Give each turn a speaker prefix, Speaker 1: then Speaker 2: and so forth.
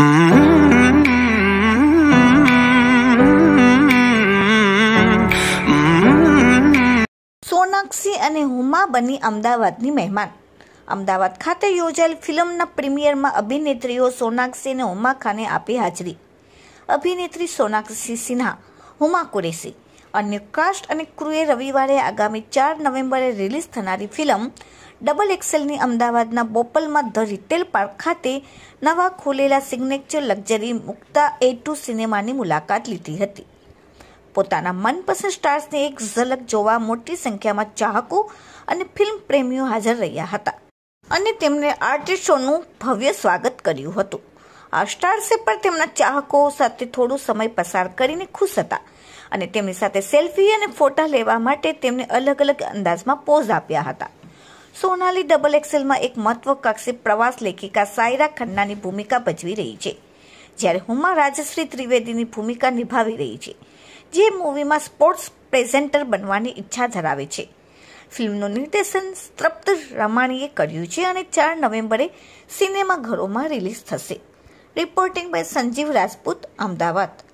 Speaker 1: સોનાક્ષી અને હુમા બની અમદાવાદની મહેમાન અમદાવાદ ખાતે યોજાયેલ ફિલ્મના પ્રીમિયરમાં અભિનેત્રીઓ સોનાક્ષી અને હુમા ખાને આપી હાજરી અભિનેત્રી સોનાક્ષી સિન્હા હુમા કુરેશી અન્ય કાસ્ટ અને ક્રુએ રવિવારે આગામી ચાર નવેમ્બરે રિલીઝ થનારી ફિલ્મ ડબલ એક્સેલની અમદાવાદના બોપલમાં ધ રિટેલ પાર્ક ખાતે નવા ખોલેલા signature luxury Mukta A two સિનેમાની મુલાકાત લીધી હતી પોતાના મનપસંદ સ્ટાર્સની એક ઝલક જોવા મોટી સંખ્યામાં ચાહકો અને ફિલ્મ પ્રેમીઓ હાજર રહ્યા હતા અને તેમણે આર્ટિસ્ટોનું ભવ્ય સ્વાગત કર્યું હતું આ સ્ટાર્સે પણ તેમના ચાહકો સાથે થોડો સમય પસાર કરીને ખુશ હતા અને તેમની સાથે સેલ્ફી અને ફોટા લેવા માટે તેમને અલગ અલગ અંદાજમાં પોઝ આપ્યા હતા સોનાલી ડબલ એક્સેલમાં એક મહત્વકાંક્ષી પ્રવાસ લેખિકા સાયરા ખન્નાની ભૂમિકા ભજવી રહી છે જ્યારે હુમા રાજશ્રી ત્રિવેદીની ભૂમિકા નિભાવી રહી છે જે મૂવીમાં સ્પોર્ટ્સ પ્રેઝેન્ટર બનવાની ઈચ્છા ધરાવે છે ફિલ્મનું નિર્દેશન તૃપ્ત રમાણીએ કર્યું છે અને ચાર નવેમ્બરે સિનેમાઘરોમાં રિલીઝ થશે રિપોર્ટિંગ બાય સંજીવ રાજપૂત અમદાવાદ